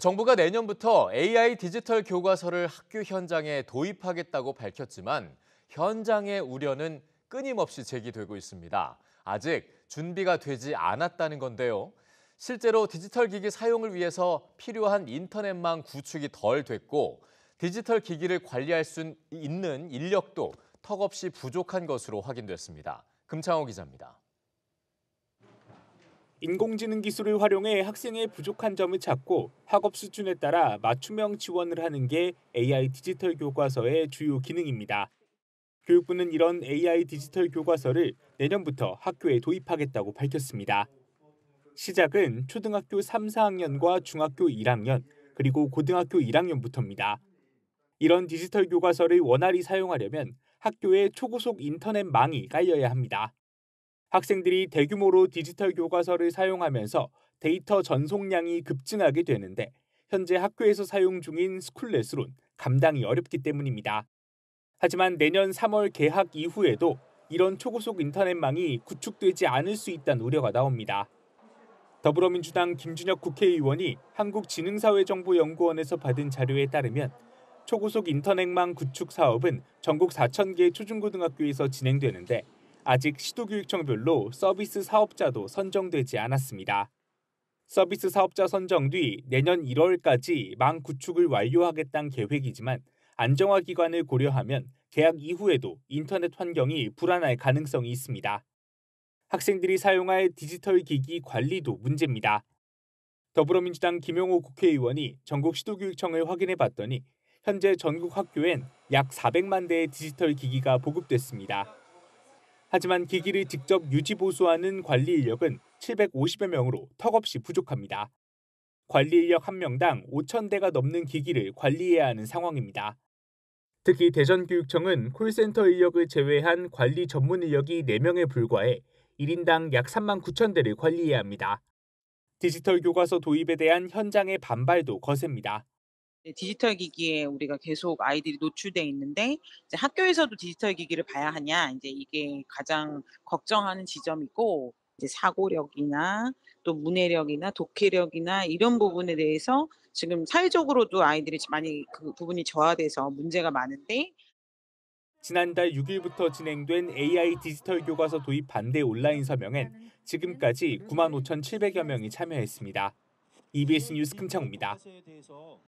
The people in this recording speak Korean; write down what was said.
정부가 내년부터 AI 디지털 교과서를 학교 현장에 도입하겠다고 밝혔지만 현장의 우려는 끊임없이 제기되고 있습니다. 아직 준비가 되지 않았다는 건데요. 실제로 디지털 기기 사용을 위해서 필요한 인터넷망 구축이 덜 됐고 디지털 기기를 관리할 수 있는 인력도 턱없이 부족한 것으로 확인됐습니다. 금창호 기자입니다. 인공지능 기술을 활용해 학생의 부족한 점을 찾고 학업 수준에 따라 맞춤형 지원을 하는 게 AI 디지털 교과서의 주요 기능입니다. 교육부는 이런 AI 디지털 교과서를 내년부터 학교에 도입하겠다고 밝혔습니다. 시작은 초등학교 3, 4학년과 중학교 1학년, 그리고 고등학교 1학년부터입니다. 이런 디지털 교과서를 원활히 사용하려면 학교에 초고속 인터넷망이 깔려야 합니다. 학생들이 대규모로 디지털 교과서를 사용하면서 데이터 전송량이 급증하게 되는데 현재 학교에서 사용 중인 스쿨레스론 감당이 어렵기 때문입니다. 하지만 내년 3월 개학 이후에도 이런 초고속 인터넷망이 구축되지 않을 수 있다는 우려가 나옵니다. 더불어민주당 김준혁 국회의원이 한국지능사회정보연구원에서 받은 자료에 따르면 초고속 인터넷망 구축 사업은 전국 4,000개 초중고등학교에서 진행되는데 아직 시도교육청별로 서비스 사업자도 선정되지 않았습니다. 서비스 사업자 선정 뒤 내년 1월까지 망 구축을 완료하겠다는 계획이지만 안정화 기간을 고려하면 계약 이후에도 인터넷 환경이 불안할 가능성이 있습니다. 학생들이 사용할 디지털 기기 관리도 문제입니다. 더불어민주당 김용호 국회의원이 전국 시도교육청을 확인해 봤더니 현재 전국 학교엔 약 400만 대의 디지털 기기가 보급됐습니다. 하지만 기기를 직접 유지 보수하는 관리 인력은 750여 명으로 턱없이 부족합니다. 관리 인력 한 명당 5천 대가 넘는 기기를 관리해야 하는 상황입니다. 특히 대전교육청은 콜센터 인력을 제외한 관리 전문 인력이 4명에 불과해 1인당 약 3만 9천 대를 관리해야 합니다. 디지털 교과서 도입에 대한 현장의 반발도 거셉니다. 디지털 기기에 우리가 계속 아이들이 노출돼 있는데 이제 학교에서도 디지털 기기를 봐야 하냐 이제 이게 가장 걱정하는 지점이고 이제 사고력이나 또 문해력이나 독해력이나 이런 부분에 대해서 지금 사회적으로도 아이들이 많이 그 부분이 저하돼서 문제가 많은데 지난달 6일부터 진행된 AI 디지털 교과서 도입 반대 온라인 서명엔 지금까지 9만 5,700여 명이 참여했습니다. EBS 뉴스 금창우입니다.